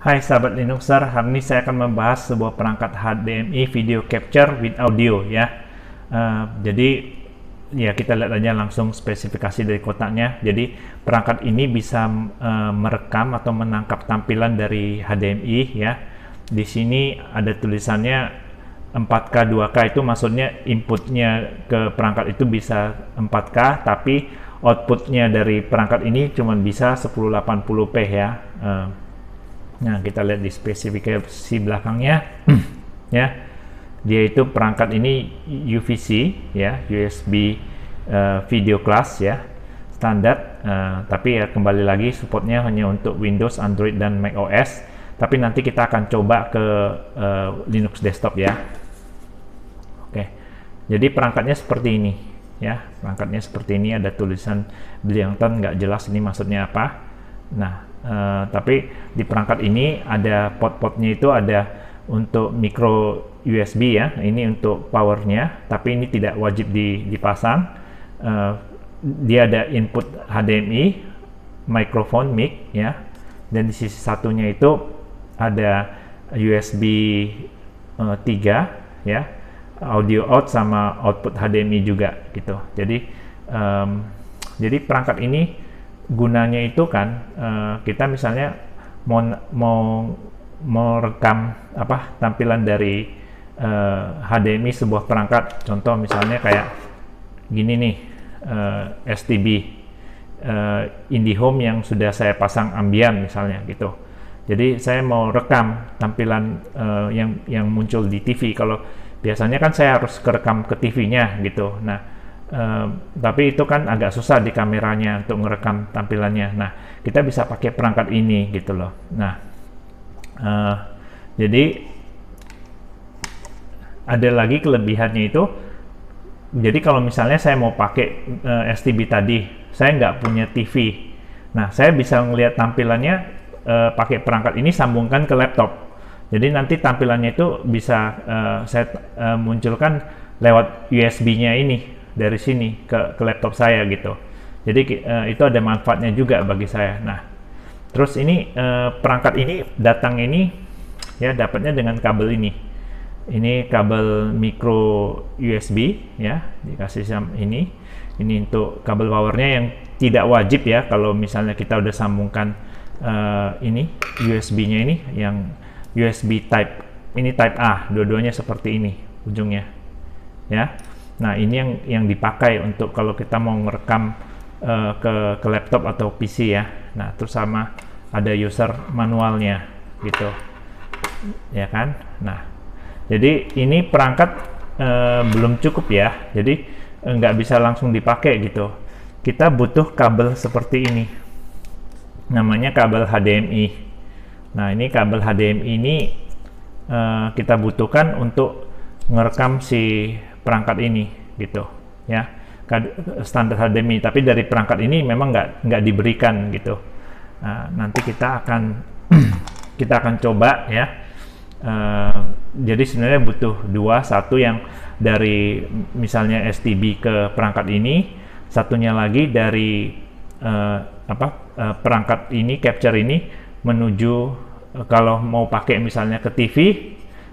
Hai sahabat Linuxer, hari ini saya akan membahas sebuah perangkat HDMI video capture with audio ya. Uh, jadi ya kita lihat aja langsung spesifikasi dari kotaknya. Jadi perangkat ini bisa uh, merekam atau menangkap tampilan dari HDMI ya. Di sini ada tulisannya 4K 2K itu maksudnya inputnya ke perangkat itu bisa 4K tapi outputnya dari perangkat ini cuma bisa 1080p ya. Uh, Nah, kita lihat di spesifikasi belakangnya ya. Dia itu perangkat ini UVC ya, USB uh, eh, video class ya. Standar uh, tapi ya kembali lagi supportnya hanya untuk Windows, Android dan Mac OS. Tapi nanti kita akan coba ke uh, Linux desktop ya. Oke. Jadi perangkatnya seperti ini ya. Perangkatnya seperti ini ada tulisan Bliangton nggak jelas ini maksudnya apa. Nah, Eh, tapi di perangkat ini ada pot-potnya itu ada untuk micro USB ya. Ini untuk powernya, tapi ini tidak wajib dipasang. Uh, dia ada input HDMI, microphone mic ya. Dan di sisi satunya itu ada USB uh, eh, 3 ya. Audio out sama output HDMI juga gitu. Jadi um, jadi perangkat ini gunanya itu kan uh, kita misalnya mau mau mau rekam apa tampilan dari uh, eh, HDMI sebuah perangkat contoh misalnya kayak gini nih uh, eh, STB uh, IndiHome yang sudah saya pasang ambian misalnya gitu jadi saya mau rekam tampilan uh, yang yang muncul di TV kalau biasanya kan saya harus kerekam ke TV-nya gitu nah tapi itu kan agak susah di kameranya untuk merekam tampilannya. Nah, kita bisa pakai perangkat ini gitu loh. Nah, uh, jadi ada lagi kelebihannya itu. Jadi kalau misalnya saya mau pakai uh, eh, STB tadi, saya nggak punya TV. Nah, saya bisa melihat tampilannya uh, pakai perangkat ini sambungkan ke laptop. Jadi nanti tampilannya itu bisa uh, saya uh, munculkan lewat USB-nya ini dari sini ke, ke laptop saya gitu. Jadi uh, itu ada manfaatnya juga bagi saya. Nah, terus ini uh, perangkat ini datang ini ya dapatnya dengan kabel ini. Ini kabel micro USB ya dikasih sama ini. Ini untuk kabel powernya yang tidak wajib ya kalau misalnya kita udah sambungkan uh, ini USB-nya ini yang USB Type ini Type A dua-duanya seperti ini ujungnya ya Nah ini yang yang dipakai untuk kalau kita mau merekam uh, eh, ke ke laptop atau PC ya. Nah terus sama ada user manualnya gitu, ya kan? Nah jadi ini perangkat uh, belum cukup ya. Jadi eh, nggak bisa langsung dipakai gitu. Kita butuh kabel seperti ini, namanya kabel HDMI. Nah ini kabel HDMI ini uh, kita butuhkan untuk ngerekam si perangkat ini gitu ya standar HDMI tapi dari perangkat ini memang nggak nggak diberikan gitu nah, nanti kita akan kita akan coba ya uh, jadi sebenarnya butuh dua satu yang dari misalnya STB ke perangkat ini satunya lagi dari uh, apa uh, perangkat ini capture ini menuju uh, kalau mau pakai misalnya ke TV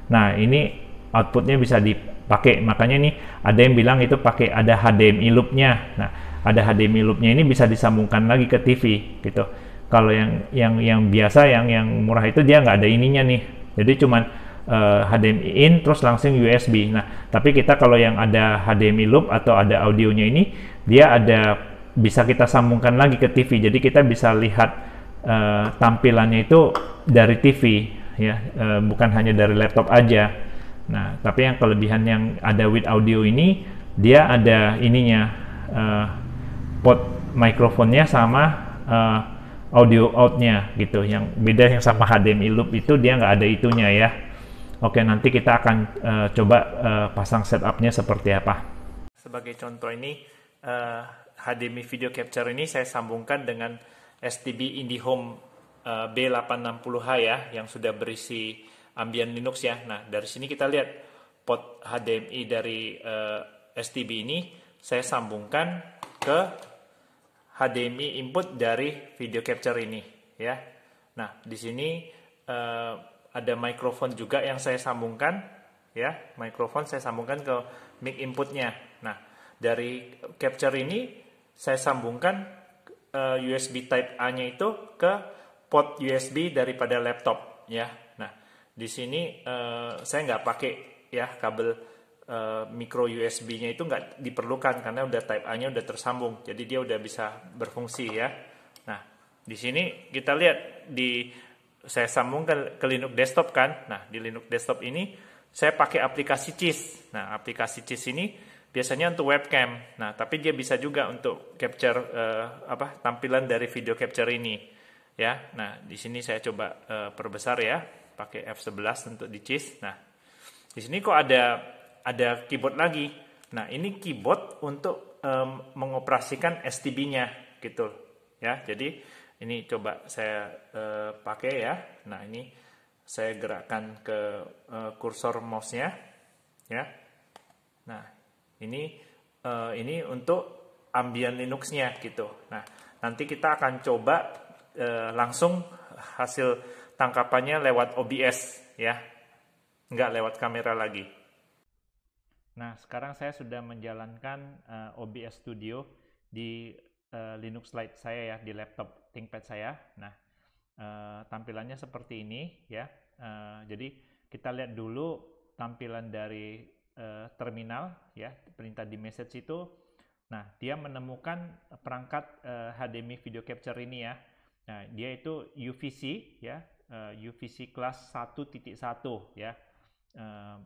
nah ini outputnya bisa di pakai makanya nih ada yang bilang itu pakai ada HDMI loopnya nah ada HDMI loopnya ini bisa disambungkan lagi ke TV gitu kalau yang yang yang biasa yang yang murah itu dia nggak ada ininya nih jadi cuman uh, eh, HDMI in terus langsung USB nah tapi kita kalau yang ada HDMI loop atau ada audionya ini dia ada bisa kita sambungkan lagi ke TV jadi kita bisa lihat uh, tampilannya itu dari TV ya uh, bukan hanya dari laptop aja Nah, tapi yang kelebihan yang ada with audio ini dia ada ininya uh, eh, pot mikrofonnya sama uh, audio outnya gitu. Yang beda yang sama HDMI loop itu dia nggak ada itunya ya. Oke, nanti kita akan uh, coba uh, pasang setupnya seperti apa. Sebagai contoh ini uh, HDMI video capture ini saya sambungkan dengan STB IndiHome uh, B860H ya yang sudah berisi ambient Linux ya. Nah, dari sini kita lihat port HDMI dari uh, eh, STB ini saya sambungkan ke HDMI input dari video capture ini ya. Nah, di sini uh, ada mikrofon juga yang saya sambungkan ya. Mikrofon saya sambungkan ke mic inputnya. Nah, dari capture ini saya sambungkan uh, eh, USB Type A-nya itu ke port USB daripada laptop ya. Nah, di sini uh, saya nggak pakai ya kabel uh, micro USB-nya itu nggak diperlukan karena udah Type A-nya udah tersambung, jadi dia udah bisa berfungsi ya. Nah, di sini kita lihat di saya sambung ke, ke Linux desktop kan. Nah, di Linux desktop ini saya pakai aplikasi CIS. Nah, aplikasi CIS ini biasanya untuk webcam. Nah, tapi dia bisa juga untuk capture uh, apa tampilan dari video capture ini. Ya. Nah, di sini saya coba uh, perbesar ya pakai F11 untuk di chase. Nah, di sini kok ada ada keyboard lagi. Nah, ini keyboard untuk um, mengoperasikan STB-nya gitu ya. Jadi ini coba saya uh, pakai ya. Nah, ini saya gerakkan ke uh, kursor mouse-nya ya. Nah, ini uh, ini untuk ambient Linux-nya gitu. Nah, nanti kita akan coba uh, langsung hasil tangkapannya lewat OBS ya, nggak lewat kamera lagi. Nah, sekarang saya sudah menjalankan uh, eh, OBS Studio di uh, Linux Lite saya ya, di laptop ThinkPad saya. Nah, uh, tampilannya seperti ini ya. Uh, jadi kita lihat dulu tampilan dari uh, terminal ya, perintah di message itu. Nah, dia menemukan perangkat uh, HDMI video capture ini ya. Nah, dia itu UVC ya, UVC kelas 1.1 ya. Uh,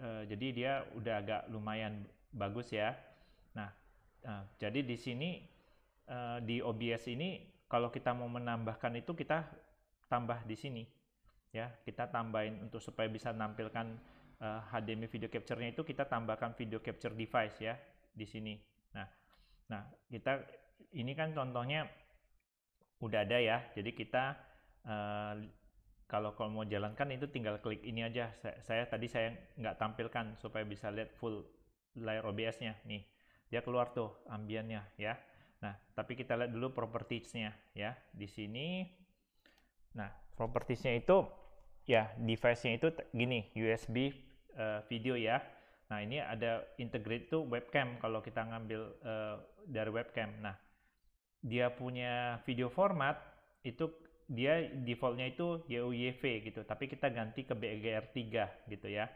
uh, jadi dia udah agak lumayan bagus ya. Nah, uh, jadi di sini uh, di OBS ini kalau kita mau menambahkan itu kita tambah di sini ya. Kita tambahin untuk supaya bisa menampilkan uh, HDMI video capture-nya itu kita tambahkan video capture device ya di sini. Nah, nah kita ini kan contohnya udah ada ya. Jadi kita Eh, kalau kalau mau jalankan itu tinggal klik ini aja. Saya, saya tadi saya nggak tampilkan supaya bisa lihat full layar OBS-nya nih. Dia keluar tuh ambiennya ya. Nah, tapi kita lihat dulu properties-nya ya. Di sini nah, properties-nya itu ya device-nya itu gini, USB uh, eh, video ya. Nah, ini ada integrate tuh webcam kalau kita ngambil uh, dari webcam. Nah, dia punya video format itu dia defaultnya itu YUYV gitu, tapi kita ganti ke BGR3 gitu ya.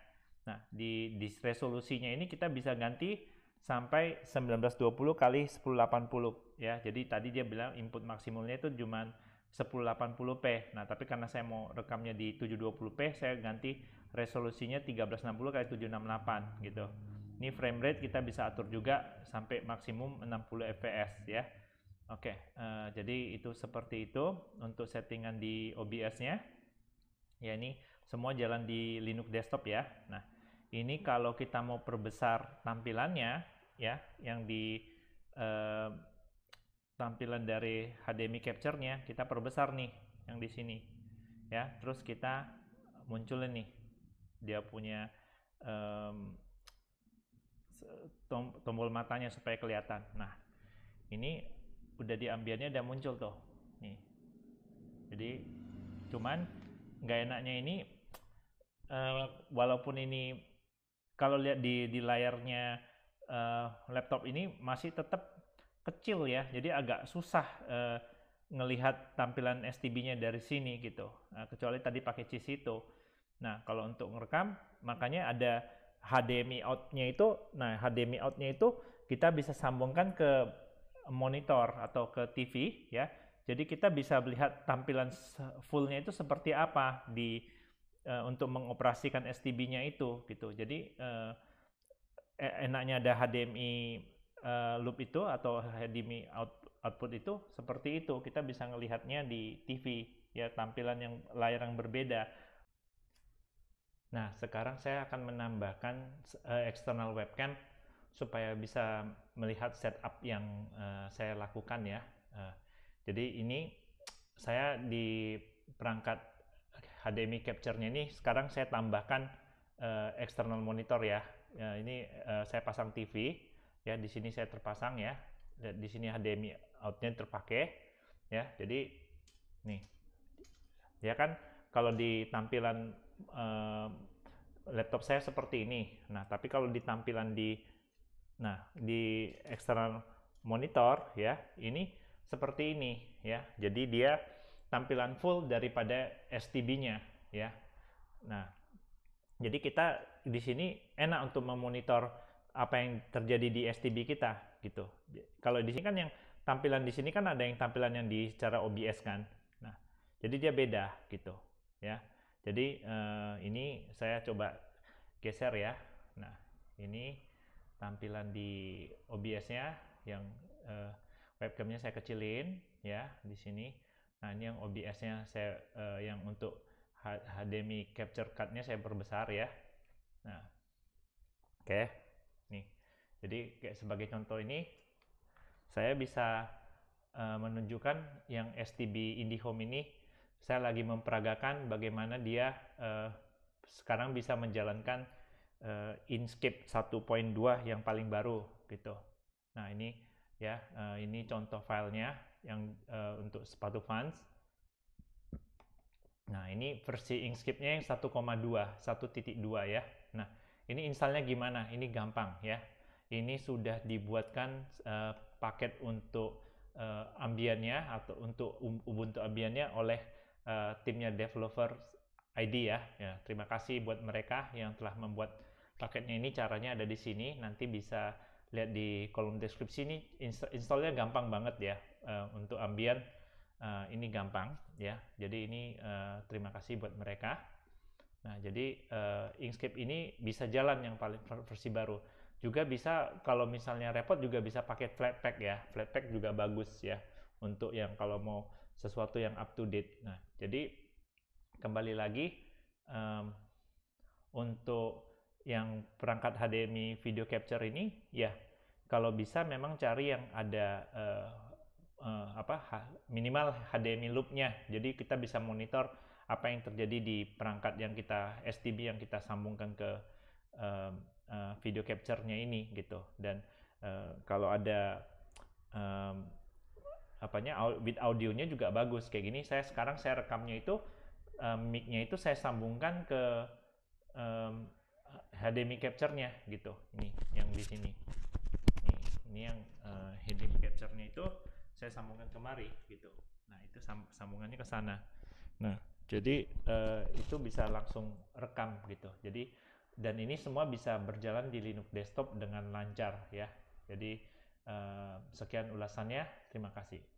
Nah, di, di resolusinya ini kita bisa ganti sampai 1920 kali 1080 ya. Jadi tadi dia bilang input maksimumnya itu cuma 1080p. Nah, tapi karena saya mau rekamnya di 720p, saya ganti resolusinya 1360 kali 768 gitu. Ini frame rate kita bisa atur juga sampai maksimum 60 fps ya. Oke, okay, uh, eh, jadi itu seperti itu untuk settingan di OBS-nya. Ya ini semua jalan di Linux desktop ya. Nah, ini kalau kita mau perbesar tampilannya ya, yang di uh, tampilan dari HDMI capture-nya kita perbesar nih yang di sini. Ya, terus kita munculin nih dia punya um, tombol matanya supaya kelihatan. Nah, ini udah diambilnya udah muncul tuh nih jadi cuman nggak enaknya ini uh, walaupun ini kalau lihat di di layarnya uh, laptop ini masih tetap kecil ya jadi agak susah uh, ngelihat tampilan STB-nya dari sini gitu nah, kecuali tadi pakai cis itu nah kalau untuk merekam makanya ada HDMI out-nya itu nah HDMI out-nya itu kita bisa sambungkan ke monitor atau ke TV ya. Jadi kita bisa melihat tampilan fullnya itu seperti apa di uh, untuk mengoperasikan STB-nya itu gitu. Jadi uh, enaknya ada HDMI uh, eh, loop itu atau HDMI out, output itu seperti itu kita bisa melihatnya di TV ya tampilan yang layar yang berbeda. Nah sekarang saya akan menambahkan uh, external webcam supaya bisa melihat setup yang uh, saya lakukan ya. Uh, jadi ini saya di perangkat HDMI capture-nya ini sekarang saya tambahkan uh, external monitor ya. Uh, ini uh, saya pasang TV ya. Di sini saya terpasang ya. Di sini HDMI outnya terpakai ya. Jadi nih ya kan kalau di tampilan uh, laptop saya seperti ini. Nah tapi kalau di tampilan di Nah, di external monitor ya, ini seperti ini ya. Jadi dia tampilan full daripada STB-nya ya. Nah, jadi kita di sini enak untuk memonitor apa yang terjadi di STB kita gitu. Kalau di sini kan yang tampilan di sini kan ada yang tampilan yang di secara OBS kan. Nah, jadi dia beda gitu ya. Jadi eh, ini saya coba geser ya. Nah, ini tampilan di OBS-nya yang uh, webcam-nya saya kecilin ya di sini. Nah ini yang OBS-nya saya uh, yang untuk HDMI capture card-nya saya perbesar ya. Nah, oke, okay. nih. Jadi kayak sebagai contoh ini, saya bisa uh, menunjukkan yang STB IndiHome ini, saya lagi memperagakan bagaimana dia uh, sekarang bisa menjalankan uh, Inkscape 1.2 yang paling baru gitu. Nah ini ya uh, ini contoh filenya yang uh, untuk sepatu fans. Nah ini versi Inkscape-nya yang 1,2, 1.2 ya. Nah ini installnya gimana? Ini gampang ya. Ini sudah dibuatkan uh, paket untuk uh, ambiannya atau untuk um, Ubuntu ambiannya oleh uh, timnya developer ID ya. ya. Terima kasih buat mereka yang telah membuat Paketnya ini caranya ada di sini, nanti bisa lihat di kolom deskripsi ini installnya gampang banget ya uh, untuk Ambient uh, ini gampang ya. Jadi ini uh, terima kasih buat mereka. Nah jadi uh, Inkscape ini bisa jalan yang paling versi baru. Juga bisa kalau misalnya repot juga bisa pakai Flatpak ya. Flatpak juga bagus ya untuk yang kalau mau sesuatu yang up to date. Nah jadi kembali lagi um, untuk yang perangkat HDMI video capture ini ya kalau bisa memang cari yang ada uh, uh, apa ha, minimal HDMI loopnya jadi kita bisa monitor apa yang terjadi di perangkat yang kita STB yang kita sambungkan ke uh, uh, video capture-nya ini gitu dan uh, kalau ada um, apanya bit audionya juga bagus kayak gini saya sekarang saya rekamnya itu um, mic-nya itu saya sambungkan ke um, HDMI capture-nya gitu. Ini yang di sini. Nih, ini yang uh, eh, HDMI capture-nya itu saya sambungkan kemari gitu. Nah, itu sam sambungannya ke sana. Nah, jadi uh, itu bisa langsung rekam gitu. Jadi dan ini semua bisa berjalan di Linux desktop dengan lancar ya. Jadi uh, sekian ulasannya. Terima kasih.